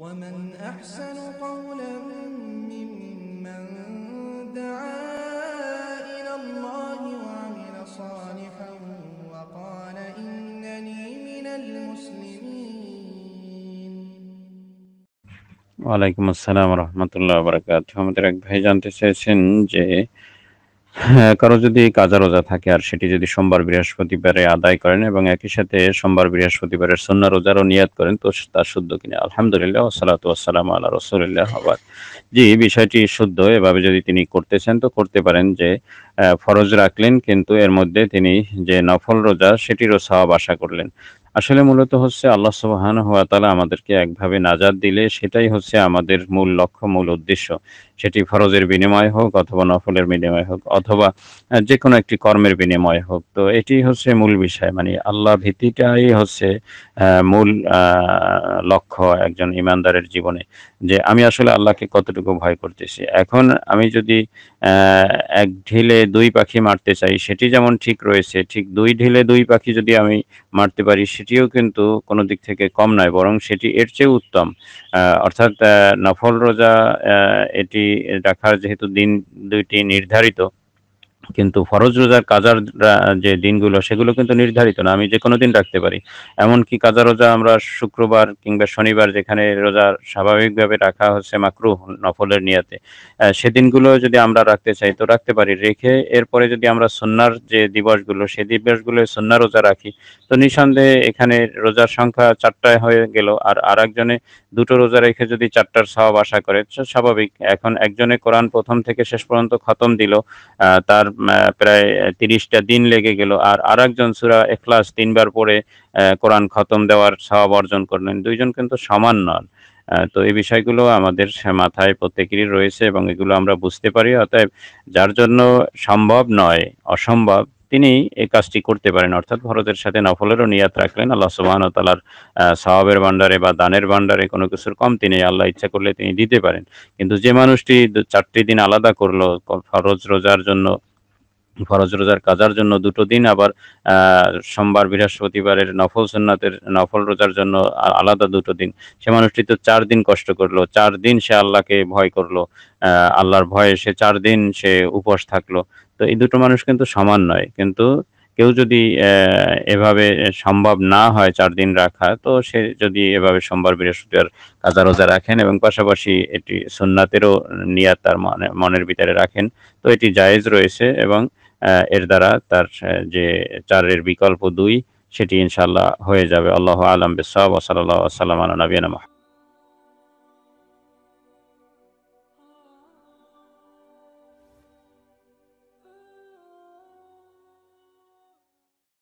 ومن أحسن قولا ممن دعا إلى الله وعمل صالحا وقال إنني من المسلمين وعليكم السلام ورحمة الله وبركاته ومدرك بحيجان تسيسن جي হ্যাঁ, কারো যদি কাজা রোজা থাকে আর সেটি যদি সোমবার বৃহস্পতিবারে আদায় করেন এবং একই সাথে সোমবার বৃহস্পতিবারের সন্না রোজারও নিয়াদ করেন তো তার শুদ্ধ কিনা আলহামদুলিল্লাহ সালাত আসসালাম আল্লাহ রসুল্লাহ আবার জি বিষয়টি শুদ্ধ এভাবে যদি তিনি করতে চান তো করতে পারেন যে ফরজ রাখলেন কিন্তু এর মধ্যে তিনি যে নফল রোজা সেটিরও সওয়াব আশা করলেন আসলে মূলত হচ্ছে আল্লাহ সবহান হওয়া তালা আমাদেরকে একভাবে নাজাদ দিলে সেটাই হচ্ছে আমাদের মূল লক্ষ্য মূল উদ্দেশ্য সেটি ফরজের বিনিময় হোক অথবা নফলের বিনিময় হোক অথবা যে কোনো একটি কর্মের বিনিময় হোক তো এটি হচ্ছে মূল বিষয় মানে আল্লাহ ভীতিটাই হচ্ছে মূল লক্ষ্য একজন ইমানদারের জীবনে যে আমি আসলে আল্লাহকে কতটুকু ভয় করতেছি এখন আমি যদি এক ঢিলে দুই পাখি মারতে চাই সেটি যেমন ঠিক রয়েছে ঠিক দুই ঢিলে দুই পাখি যদি আমি মারতে পারি সেটিও কিন্তু কোনো দিক থেকে কম নয় বরং সেটি এর চেয়ে উত্তম অর্থাৎ নফল রোজা এটি রাখার যেহেতু দিন দুইটি নির্ধারিত কিন্তু ফরজ রোজার কাজার যে দিনগুলো সেগুলো কিন্তু নির্ধারিত না আমি যে কোনো দিন রাখতে পারি এমনকি কাজা রোজা আমরা শুক্রবার কিংবা শনিবার যেখানে রোজা স্বাভাবিকভাবে রাখা হচ্ছে মাকরু নফলের নিয়াতে দিনগুলো যদি আমরা রাখতে চাই তো রাখতে পারি রেখে এরপরে যদি আমরা সন্ন্যার যে দিবসগুলো সে দিবসগুলো সন্ন্যার রোজা রাখি তো নিঃসন্দেহে এখানে রোজার সংখ্যা চারটায় হয়ে গেল আর আর একজনে দুটো রোজা রেখে যদি চারটার স্বভাব আশা করে স্বাভাবিক এখন একজনে কোরআন প্রথম থেকে শেষ পর্যন্ত খতম দিল তার প্রায় তিরিশটা দিন লেগে গেল আর আর একজন সুরা এখলাস তিনবার পরে কোরআন খতম দেওয়ার স্বভাব অর্জন করলেন দুইজন কিন্তু সমান নন তো এই বিষয়গুলো আমাদের মাথায় প্রত্যেকেরই রয়েছে এবং এগুলো আমরা বুঝতে পারি অতএব যার জন্য সম্ভব নয় অসম্ভব তিনি এই কাজটি করতে পারেন অর্থাৎ ভরতের সাথে নফলেরও নিয়াত রাখলেন আল্লাহ সুবাহন তালার সাহাবের ভান্ডারে বা দানের ভান্ডারে কোনো কিছুর কম তিনি আল্লাহ ইচ্ছা করলে তিনি দিতে পারেন কিন্তু যে মানুষটি চারটি দিন আলাদা করলো ফরজ রোজার জন্য ফরজ রোজার কাজার জন্য দুটো দিন আবার সোমবার বৃহস্পতিবারের নফল সন্ন্যাতের নফল রোজার জন্য আলাদা দুটো দিন সে মানুষটি তো চার দিন কষ্ট করলো চার দিন সে আল্লাহকে ভয় করলো আল্লাহর ভয়ে সে চার দিন সে উপোস থাকলো তো এই দুটো মানুষ কিন্তু সমান নয় কিন্তু কেউ যদি এভাবে সম্ভব না হয় চার দিন রাখা তো সে যদি এভাবে সোমবার বৃহস্পতিবার কাজা রোজা রাখেন এবং পাশাপাশি এটি সুন্নাতেরও নিয়াত তার মনের ভিতরে রাখেন তো এটি জায়েজ রয়েছে এবং এর দ্বারা তার যে চারের বিকল্প দুই সেটি ইনশাল্লাহ হয়ে যাবে আল্লাহ আলম বেসব ওসাল্লাহ সাল্লাম নবীনা